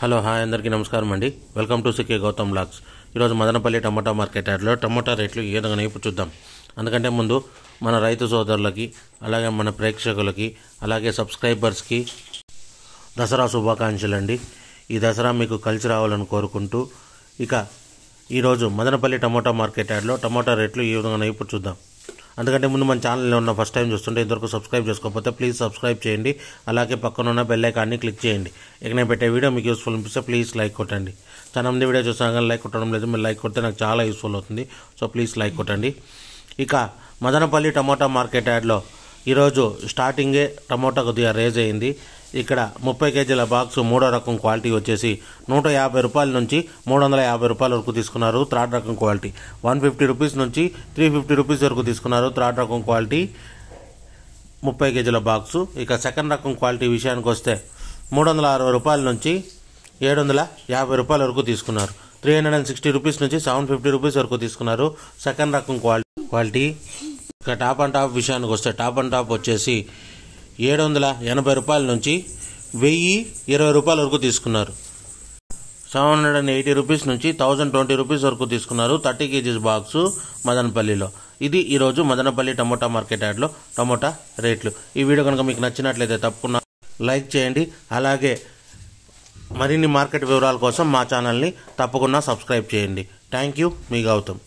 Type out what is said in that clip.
hello hi అందరికీ నమస్కారం అండి welcome to CK Gautam vlogs ఈరోజు మదనపల్లి టమాటా మార్కెట్ యార్డ్లో టమాటా రేట్లు ఏ విధంగా చూద్దాం అందుకంటే ముందు మన రైతు సోదరులకి అలాగే మన ప్రేక్షకులకి అలాగే సబ్స్క్రైబర్స్కి దసరా శుభాకాంక్షలు అండి ఈ దసరా మీకు కలిసి రావాలని కోరుకుంటూ ఇక ఈరోజు మదనపల్లి టమాటా మార్కెట్ యార్డ్లో టమాటా రేట్లు ఈ విధంగా ఇప్పుడు చూద్దాం అందుకంటే ముందు మన ఛానల్లో ఉన్న ఫస్ట్ టైం చూస్తుంటే ఇంతవరకు సబ్స్క్రైబ్ చేసుకోకపోతే ప్లీజ్ సబ్స్క్రైబ్ చేయండి అలాగే పక్కనున్న బెల్ ఐకాన్ని క్లిక్ చేయండి ఇక నేను పెట్టే వీడియో మీకు యూస్ఫుల్ అనిపిస్తే ప్లీజ్ లైక్ కొట్టండి చాలా మంది వీడియో చూసాం కానీ లైక్ కొట్టడం లేదు మీరు లైక్ కొడితే నాకు చాలా యూస్ఫుల్ అవుతుంది సో ప్లీజ్ లైక్ కొట్టండి ఇక మదనపల్లి టమోటా మార్కెట్ యాడ్లో ఈరోజు స్టార్టింగే టమోటా కొద్దిగా రేజ్ అయింది ఇక్కడ ముప్పై కేజీల బాక్స్ మూడో రకం క్వాలిటీ వచ్చేసి నూట యాభై రూపాయల నుంచి మూడు వందల యాభై రూపాయల వరకు తీసుకున్నారు థర్డ్ రకం క్వాలిటీ వన్ ఫిఫ్టీ రూపీస్ నుంచి త్రీ ఫిఫ్టీ రూపీస్ వరకు తీసుకున్నారు థర్డ్ రకం క్వాలిటీ ముప్పై కేజీల బాక్సు ఇక సెకండ్ రకం క్వాలిటీ విషయానికి వస్తే మూడు వందల అరవై రూపాయల నుంచి ఏడు వందల యాభై రూపాయల వరకు తీసుకున్నారు three hundred and sixty rupees నుంచి సెవెన్ ఫిఫ్టీ రూపీస్ వరకు తీసుకున్నారు సెకండ్ రకం క్వాలిటీ క్వాలిటీ ఇక టాప్ అండ్ టాప్ విషయానికి వస్తే టాప్ అండ్ టాప్ వచ్చేసి ఏడు వందల ఎనభై రూపాయల నుంచి వెయ్యి ఇరవై రూపాయల వరకు తీసుకున్నారు seven hundred and eighty rupees నుంచి థౌజండ్ ట్వంటీ రూపీస్ వరకు తీసుకున్నారు థర్టీ కేజీస్ బాక్స్ మదనపల్లిలో ఇది ఈరోజు మదనపల్లి టమోటా మార్కెట్ యార్డ్లో టమోటా రేట్లు ఈ వీడియో కనుక మీకు నచ్చినట్లయితే తప్పకుండా లైక్ చేయండి అలాగే మరిన్ని మార్కెట్ వివరాల కోసం మా ఛానల్ని తప్పకుండా సబ్స్క్రైబ్ చేయండి థ్యాంక్ యూ మీ గౌతమ్